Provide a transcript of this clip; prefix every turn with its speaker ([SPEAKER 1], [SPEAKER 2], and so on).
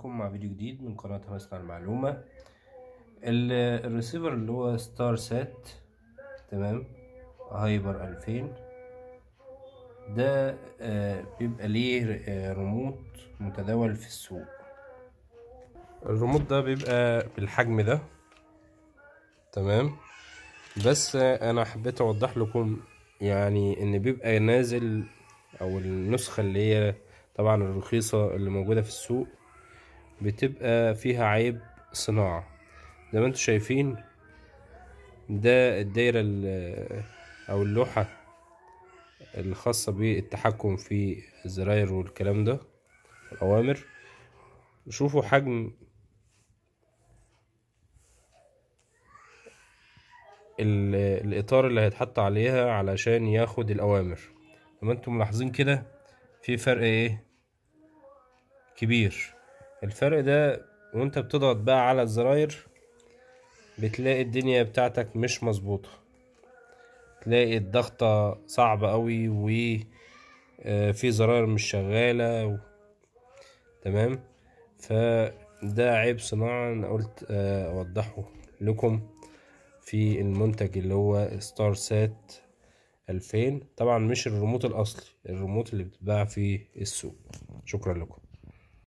[SPEAKER 1] لكم مع فيديو جديد من قناة مصنع المعلومة الريسيفر اللي هو ستار سات تمام هايبر ألفين ده آه، بيبقى ليه آه، ريموت متداول في السوق الريموت ده بيبقى بالحجم ده تمام بس انا حبيت اوضح لكم يعني ان بيبقى نازل او النسخة اللي هي طبعا الرخيصة اللي موجودة في السوق بتبقى فيها عيب صناعة زي ما انتوا شايفين ده الدايرة او اللوحة الخاصة بالتحكم في الزراير والكلام ده الأوامر شوفوا حجم الإطار اللي هيتحط عليها علشان ياخد الأوامر لما انتم ملاحظين كده في فرق ايه كبير الفرق ده وانت بتضغط بقى على الزراير بتلاقي الدنيا بتاعتك مش مظبوطة تلاقي الضغطة صعبة قوي وفي آه، زراير مش شغالة و... تمام فده عيب صناعة انا قلت آه، اوضحه لكم في المنتج اللي هو ستار سات ألفين طبعا مش الريموت الاصلي الريموت اللي بتتباع في السوق شكرا لكم